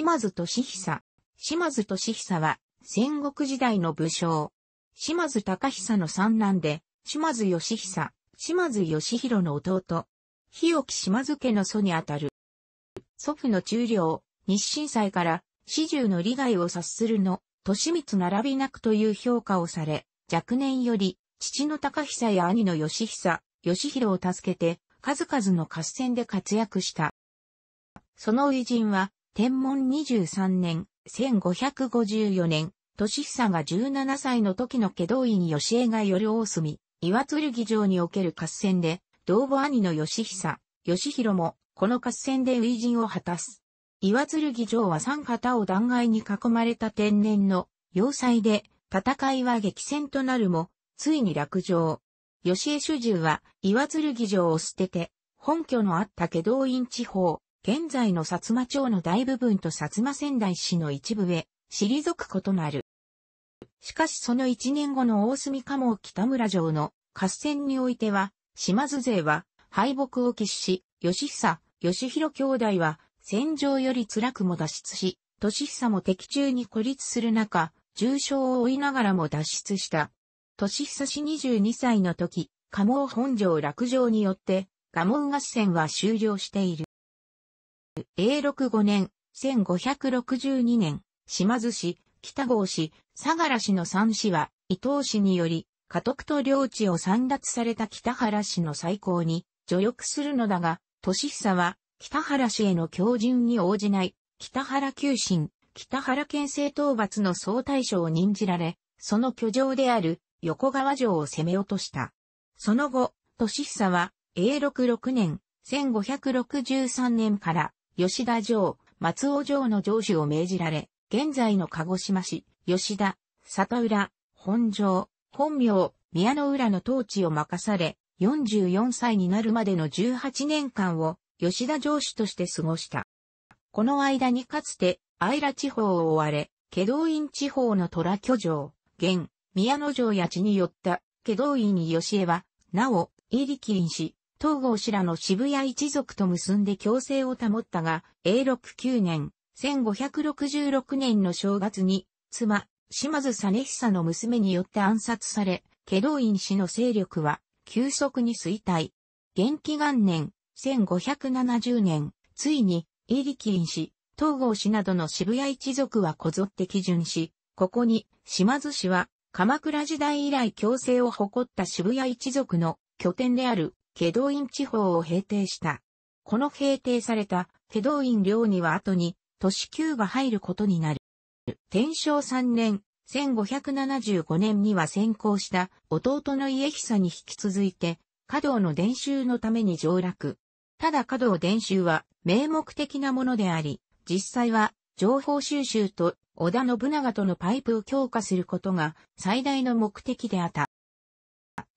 島津利久。島津利久は戦国時代の武将。島津高久の三男で、島津義久、島津義弘の弟。日置島津家の祖にあたる。祖父の中領、日清祭から始終の利害を察するの、利光並びなくという評価をされ、若年より、父の高久や兄の義久、義弘を助けて、数々の合戦で活躍した。その偉人は、天文23年、1554年、年久が17歳の時の祁答院義江が夜大隅、岩剣城における合戦で、同母兄の義久、義弘も、この合戦で初陣を果たす。岩剣城は三旗を断崖に囲まれた天然の要塞で、戦いは激戦となるも、ついに落城。吉江主従は岩剣城を捨てて、本拠のあった祁答院地方、現在の薩摩町の大部分と薩摩仙台市の一部へ、退くことなる。しかしその1年後の大隅加茂北村城の合戦においては、島津勢は敗北を喫し、吉久、吉弘兄弟は戦場より辛くも脱出し、年久も敵中に孤立する中、重傷を負いながらも脱出した。年久氏22歳の時、加茂本城落城によって、蒲生合戦は終了している。A65 年、1562年、島津市、北郷市、相良市の三市は、伊藤氏により、家督と領地を散奪された北原氏の再興に助力するのだが、年久は北原氏への強靭に応じない、北原急進、北原県政討伐の総大将を任じられ、その居城である横川城を攻め落とした。その後、年久は、永禄6年、1563年から吉田城、松尾城の城主を命じられ、現在の鹿児島市、吉田、里浦、本城、本名、宮の浦の統治を任され、44歳になるまでの18年間を吉田城主として過ごした。この間にかつて、愛良地方を追われ、祁道院地方の虎居城、現、宮野城や地に寄った、祁道院に吉江は、なお、入りキンし。東郷氏らの渋谷一族と結んで共生を保ったが、永禄9年、1566年の正月に、妻、島津実久の娘によって暗殺され、祁答院氏の勢力は、急速に衰退。元気元年、1570年、ついに、イリキン氏、東郷氏などの渋谷一族はこぞって基準し、ここに、島津氏は、鎌倉時代以来共生を誇った渋谷一族の拠点である祁イ院地方を平定した。この平定された祁イ院領には後に都市級が入ることになる。天正3年、1575年には先行した弟の家久に引き続いて、華道の伝習のために上落。ただ華道伝習は名目的なものであり、実際は情報収集と織田信長とのパイプを強化することが最大の目的であった。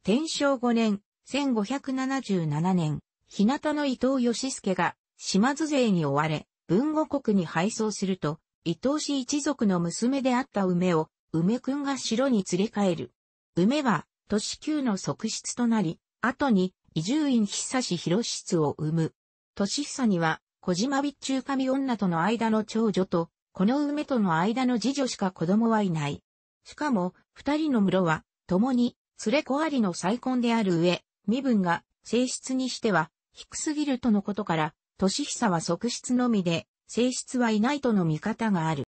天正5年、1577年、日向の伊藤義助が島津勢に追われ、文後国に敗走すると、伊藤氏一族の娘であった梅を、梅くんが城に連れ帰る。梅は、年九の側室となり、後に、伊集院久志広室を生む。年久には、小島備中神女との間の長女と、この梅との間の次女しか子供はいない。しかも、二人の室は、共に、連れ子ありの再婚である上、身分が性質にしては低すぎるとのことから、年久は側室のみで、性質はいないとの見方がある。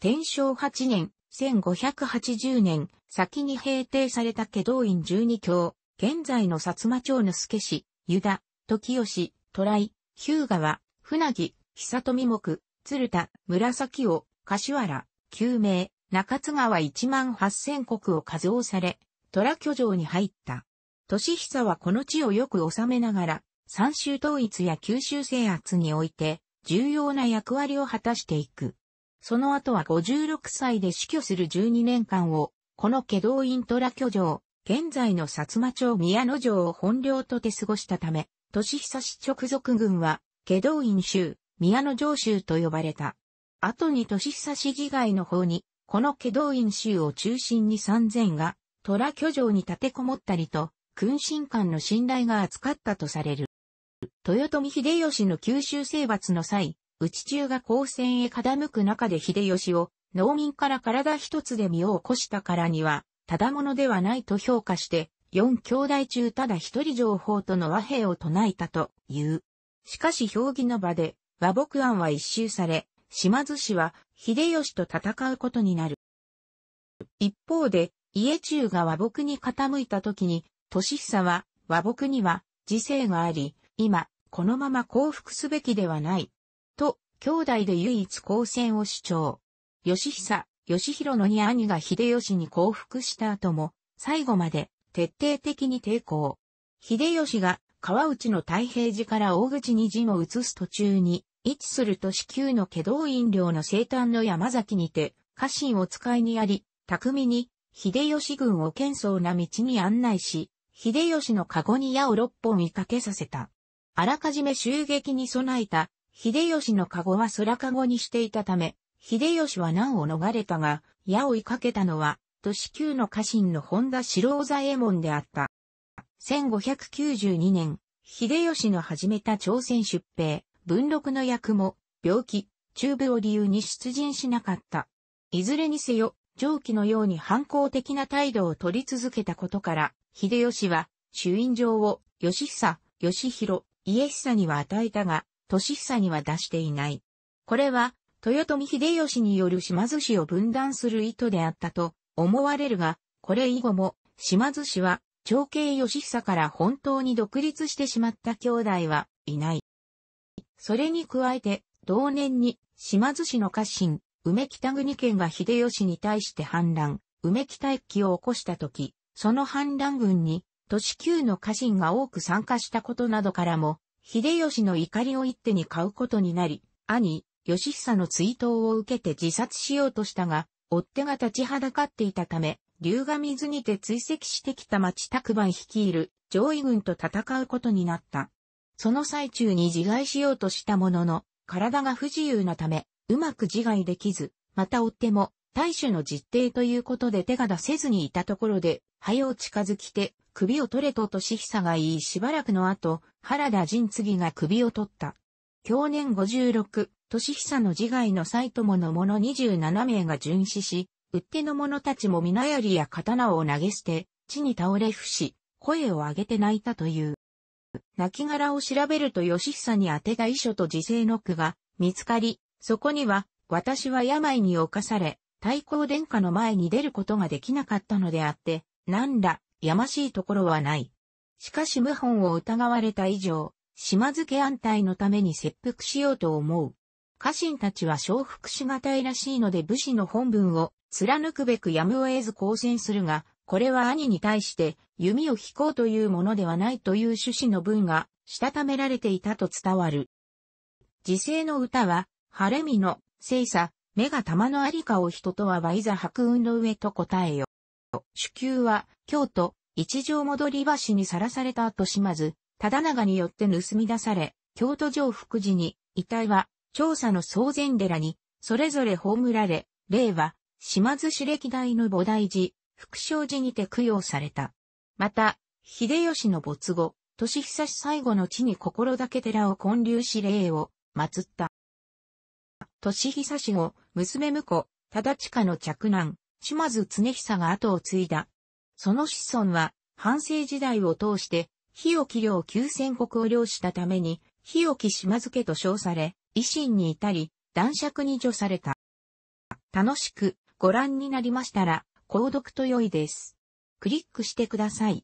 天正8年、1580年、先に平定された祁道院12教、現在の薩摩町の助氏、湯田、時吉、虎井、日向川、船木、久富木、鶴田、紫尾、柏原、救命、中津川1万8000を数をされ、虎居城に入った。年久はこの地をよく治めながら、三州統一や九州制圧において、重要な役割を果たしていく。その後は56歳で死去する12年間を、この家道院虎居城、現在の薩摩町宮野城を本領とて過ごしたため、年久氏直属軍は、家道院州、宮野城州と呼ばれた。後に年久市議外の方に、この家道院州を中心に三千が、虎居城に立てこもったりと、君臣官の信頼が厚かったとされる。豊臣秀吉の九州征伐の際、内中が交戦へ傾く中で秀吉を農民から体一つで身を起こしたからには、ただものではないと評価して、四兄弟中ただ一人情報との和平を唱えたという。しかし評議の場で和睦案は一周され、島津氏は秀吉と戦うことになる。一方で、家中が和睦に傾いた時に、俊久は、和睦には、時世があり、今、このまま降伏すべきではない。と、兄弟で唯一交戦を主張。義久、義弘のに兄が秀吉に降伏した後も、最後まで徹底的に抵抗。秀吉が川内の太平寺から大口に陣を移す途中に、位置すると市急の祁道院領の生誕の山崎にて、家臣を使いにあり、巧みに、秀吉軍を喧騒な道に案内し、秀吉の籠に矢を六本いかけさせた。あらかじめ襲撃に備えた、秀吉の籠は空籠にしていたため、秀吉は難を逃れたが、矢を追いかけたのは、都市級の家臣の本田四郎左衛門であった。1592年、秀吉の始めた朝鮮出兵、文禄の役も、病気、中部を理由に出陣しなかった。いずれにせよ、上記のように反抗的な態度を取り続けたことから、秀吉は、朱印状を、義久、義弘、家久には与えたが、利久には出していない。これは、豊臣秀吉による島津氏を分断する意図であったと思われるが、これ以後も、島津氏は、長兄義久から本当に独立してしまった兄弟はいない。それに加えて、同年に、島津氏の家臣、梅北国県が秀吉に対して反乱、梅北一揆を起こした時、その反乱軍に、都市級の家臣が多く参加したことなどからも、秀吉の怒りを一手に買うことになり、兄、義久の追悼を受けて自殺しようとしたが、追っ手が立ちはだかっていたため、龍が水にて追跡してきた町宅番率いる上位軍と戦うことになった。その最中に自害しようとしたものの、体が不自由なため、うまく自害できず、また追っ手も大衆の実定ということで手が出せずにいたところで、早う近づきて、首を取れと年久が言いしばらくの後、原田仁次が首を取った。去年56、年久の自害の際友の者27名が巡視し、売っての者たちも皆槍や刀を投げ捨て、地に倒れ伏し、声を上げて泣いたという。泣き殻を調べると吉久に宛てた遺書と自世の句が見つかり、そこには、私は病に侵され、太閤殿下の前に出ることができなかったのであって、何ら、やましいところはない。しかし謀反を疑われた以上、島津家安泰のために切腹しようと思う。家臣たちは承服しがたいらしいので武士の本文を貫くべくやむを得ず抗戦するが、これは兄に対して弓を引こうというものではないという趣旨の文がしたためられていたと伝わる。時世の歌は、晴れみの、聖さ、目が玉のありかを人とはわいざ白雲の上と答えよ。主宮は、京都、一条戻り橋にさらされた後島津、忠長によって盗み出され、京都城福寺に、遺体は、調査の総前寺に、それぞれ葬られ、霊は、島津市歴代の菩提寺、福祥寺にて供養された。また、秀吉の没後、年久し最後の地に心だけ寺を建立し霊を祀った。年久し後、娘婿、忠親の嫡男、島津常久が後を継いだ。その子孫は、反省時代を通して、日置領九千国を領したために、日置島津家と称され、維新に至り、男爵に除された。楽しくご覧になりましたら、購読と良いです。クリックしてください。